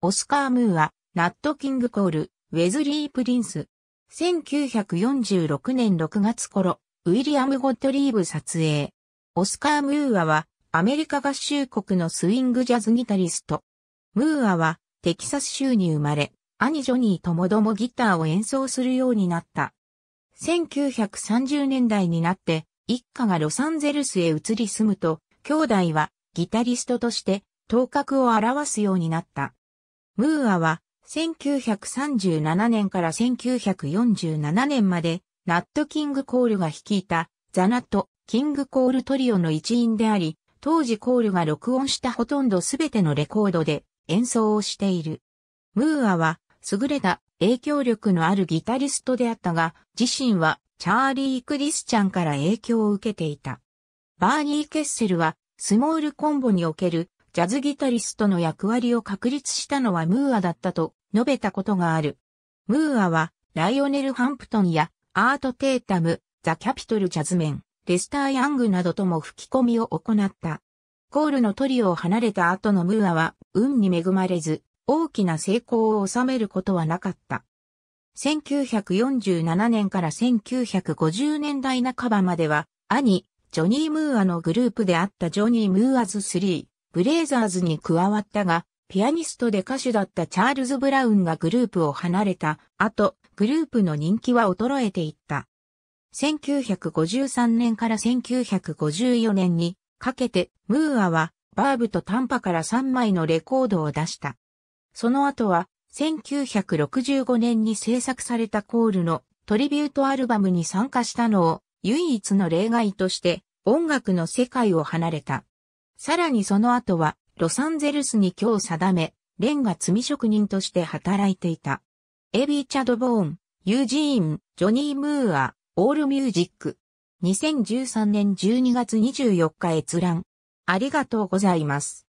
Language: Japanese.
オスカー・ムーア、ナット・キング・コール、ウェズリー・プリンス。1946年6月頃、ウィリアム・ゴッドリーブ撮影。オスカー・ムーアは、アメリカ合衆国のスイングジャズギタリスト。ムーアは、テキサス州に生まれ、兄ジョニーともどもギターを演奏するようになった。1930年代になって、一家がロサンゼルスへ移り住むと、兄弟はギタリストとして頭角を表すようになった。ムーアは1937年から1947年までナット・キング・コールが率いたザナット・キング・コールトリオの一員であり、当時コールが録音したほとんどすべてのレコードで演奏をしている。ムーアは優れた影響力のあるギタリストであったが、自身はチャーリー・クリスチャンから影響を受けていた。バーニー・ケッセルはスモールコンボにおけるジャズギタリストの役割を確立したのはムーアだったと述べたことがある。ムーアは、ライオネル・ハンプトンや、アート・テータム、ザ・キャピトル・ジャズメン、レスター・ヤングなどとも吹き込みを行った。コールのトリオを離れた後のムーアは、運に恵まれず、大きな成功を収めることはなかった。1947年から1950年代半ばまでは、兄、ジョニー・ムーアのグループであったジョニー・ムーアズ3ブレイザーズに加わったが、ピアニストで歌手だったチャールズ・ブラウンがグループを離れた後、グループの人気は衰えていった。1953年から1954年にかけて、ムーアはバーブとタンパから3枚のレコードを出した。その後は、1965年に制作されたコールのトリビュートアルバムに参加したのを唯一の例外として音楽の世界を離れた。さらにその後は、ロサンゼルスに今日定め、レンガ積み職人として働いていた。エビー・チャド・ボーン、ユージーン、ジョニー・ムーア、オールミュージック。2013年12月24日閲覧。ありがとうございます。